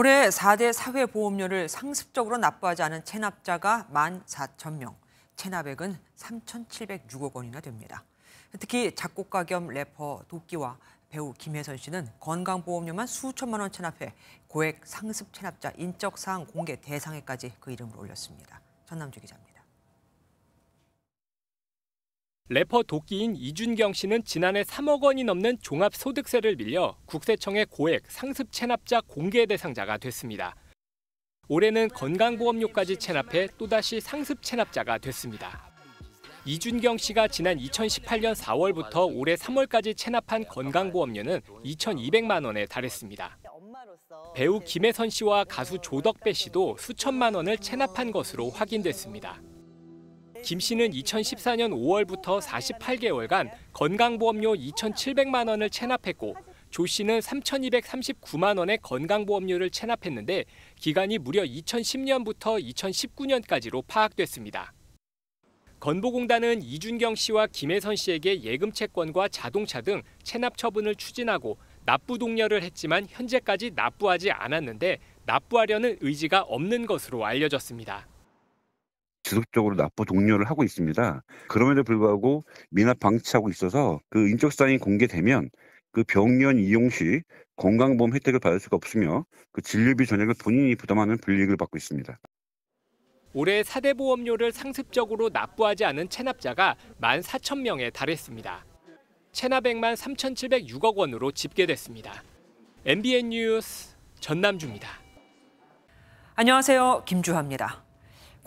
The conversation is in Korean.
올해 4대 사회보험료를 상습적으로 납부하지 않은 체납자가 1만 4천 명, 체납액은 3,706억 원이나 됩니다. 특히 작곡가 겸 래퍼 도끼와 배우 김혜선 씨는 건강보험료만 수천만 원 체납해 고액 상습 체납자 인적사항 공개 대상에까지 그 이름을 올렸습니다. 전남주 기자입니다. 래퍼 도끼인 이준경 씨는 지난해 3억 원이 넘는 종합소득세를 밀려 국세청의 고액 상습 체납자 공개 대상자가 됐습니다. 올해는 건강보험료까지 체납해 또다시 상습 체납자가 됐습니다. 이준경 씨가 지난 2018년 4월부터 올해 3월까지 체납한 건강보험료는 2,200만 원에 달했습니다. 배우 김혜선 씨와 가수 조덕배 씨도 수천만 원을 체납한 것으로 확인됐습니다. 김 씨는 2014년 5월부터 48개월간 건강보험료 2,700만 원을 체납했고 조 씨는 3,239만 원의 건강보험료를 체납했는데 기간이 무려 2010년부터 2019년까지로 파악됐습니다. 건보공단은 이준경 씨와 김혜선 씨에게 예금 채권과 자동차 등 체납 처분을 추진하고 납부 동려를 했지만 현재까지 납부하지 않았는데 납부하려는 의지가 없는 것으로 알려졌습니다. 지속적으로 납부 독려를 하고 있습니다. 그럼에도 불구하고 미납 방치하고 있어서 그 인적 사항이 공개되면 그 병원 이용 시 건강보험 혜택을 받을 수가 없으며 그 진료비 전액을 본인이 부담하는 불이익을 받고 있습니다. 올해 사대 보험료를 상습적으로 납부하지 않은 체납자가 1만 4천 명에 달했습니다. 체납액만 3,706억 원으로 집계됐습니다. MBN 뉴스 전남주입니다. 안녕하세요. 김주화입니다.